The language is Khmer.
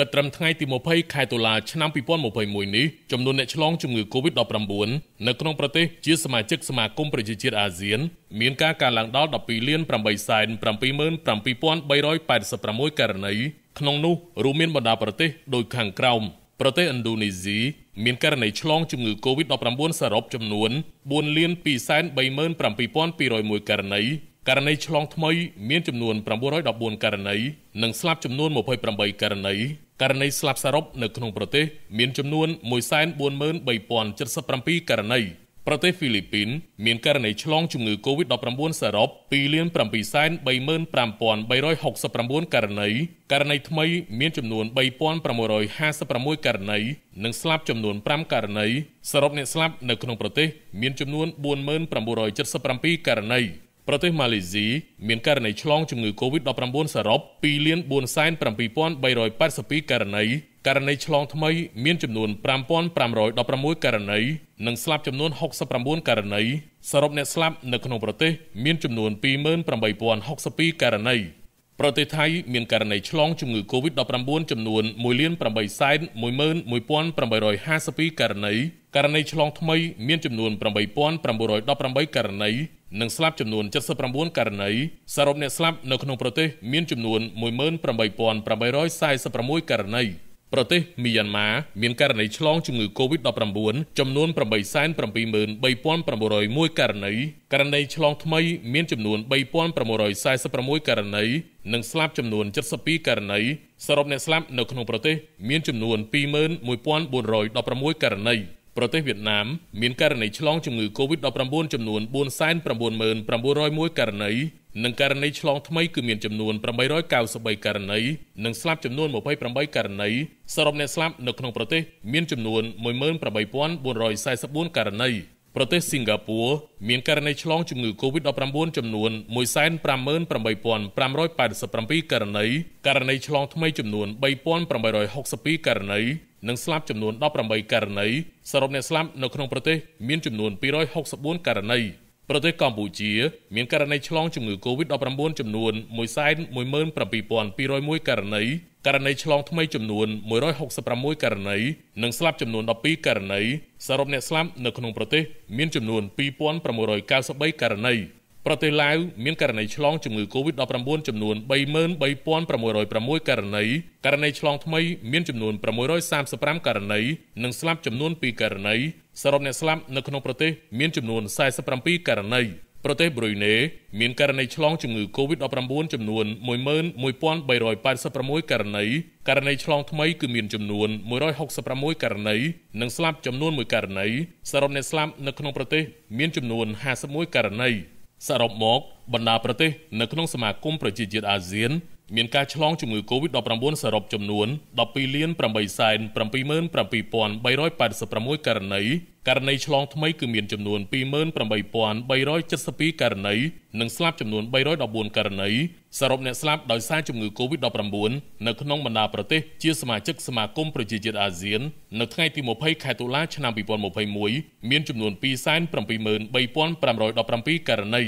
កត្រឹមថ្ងៃទី20ខែតុលាឆ្នាំ2021នេះចំនួនអ្នកឆ្លងជំងឺ Covid-19 នៅក្នុងប្រទេសជាសមាជិកសមាគមប្រជាជាតិអាស៊ានមានការកើនឡើងដល់12លាន877,386ករណីក្នុងនោះរួមមានបណ្ដាប្រទេសដូចខាងក្រោមប្រទេសឥណ្ឌូនេស៊ីមានករណីឆ្លងជំងឺ Covid-19 សរុបចំនួន4លាន237,201ករណីករណីឆ្លងថ្មីមានចំនួន914ករណីនិងស្លាប់ចំនួន28ករណីករណីស្លាប់សរុបនៅក្នុងប្រទេសមានចំនួន143,077ករណីប្រទេសហ្វីលីពីនមានករណីឆ្លងជំងឺ Covid-19 សរុប2,735,369ករណីករណីថ្មីមានចំនួន3,656ករណីនិងស្លាប់ចំនួន5ករណីសរុបអ្នកស្លាប់នៅក្នុងប្រទេសមានចំនួន4,977ករណីប្រទេសម៉ាឡេស៊ីមានករណីឆ្លងជំងឺ Covid-19 សរុប2.7382ករណីករណីឆ្លងថ្មីមានចំនួន5516ករណីនិងស្លាប់ចំនួន69ករណីសរុបអ្នកស្លាប់នៅក្នុងប្រទេស មានចំនួន28062ករណីប្រទេសថៃមានករណីឆ្លងជំងឺ Covid-19 ចំនួន1,811,852ករណីករណីឆ្លងថ្មីមានចំនួន8918ករណីនិងស្លាប់ចំនួន79ករណីសរុបអ្នកស្លាប់នៅក្នុងប្រទេសមានចំនួន18846ករណីប្រទេសមីយ៉ាន់ម៉ាមានករណីឆ្លងជំងឺ Covid-19 ចំនួន873,901ករណី ករណីឆ្លងថ្មីមានចំនួន3,646ករណីនិងស្លាប់ចំនួន72ករណីសរុបអ្នកស្លាប់នៅក្នុងប្រទេសមានចំនួន21,416ករណីប្រទេសវៀតណាមមានករណីឆ្លងជំងឺ Covid-19 ចំនួន4,99,901ករណីនិងករណីឆ្លងថ្មីគឺមានចំនួន893ករណីនិងស្លាប់ចំនួន28ករណីសរុបអ្នកស្លាប់នៅក្នុងប្រទេសមានចំនួន18444ករណីប្រទេសសិង្ហបុរីមានករណីឆ្លងជំងឺ Covid-19 ចំនួន158,587ករណីករណីឆ្លងថ្មីចំនួន3,862ករណីនិងស្លាប់ចំនួន18ករណីសរុបអ្នកស្លាប់នៅក្នុងប្រទេសមានចំនួន264ករណីប្រទេសកម្ពុជាមានករណីឆ្លងជំងឺ Covid-19 ចំនួន117,201ករណីករណីឆ្លងថ្មីចំនួន166ករណីនិងស្លាប់ចំនួន12ករណីសរុបអ្នកស្លាប់នៅក្នុងប្រទេសមានចំនួន2693ករណីប្រទេសឡាវមានករណីឆ្លងជំងឺ Covid-19 ចំនួន33606ករណីករណីឆ្លងថ្មីមានចំនួន635ករណីនិងស្លាប់ចំនួន2ករណីសរុបអ្នកស្លាប់នៅក្នុងប្រទេសមានចំនួន47ករណីប្រទេសប្រ៊ុយណេមានករណីឆ្លងជំងឺ Covid-19 ចំនួន11386ករណីករណីឆ្លងថ្មីគឺមានចំនួន166ករណីនិងស្លាប់ចំនួន1ករណីសរុបអ្នកស្លាប់នៅក្នុងប្រទេសមានចំនួន51ករណីសរុបមក បណ្ដាប្រទេសនៅក្នុងសមាគមប្រជាជាតិអាស៊ានមានការឆ្លងជំងឺ Covid-19 សរុបចំនួន12លាន847,386ករណីករណីឆ្លងថ្មីគឺមានចំនួន28372ករណីនិងស្លាប់ចំនួន314ករណីសរុបអ្នកស្លាប់ដោយសារជំងឺ Covid-19 នៅក្នុងបណ្ដាប្រទេសជាសមាជិកសមាគមប្រជាជាតិអាស៊ាននៅថ្ងៃទី20ខែតុលាឆ្នាំ2021មានចំនួន273,517ករណី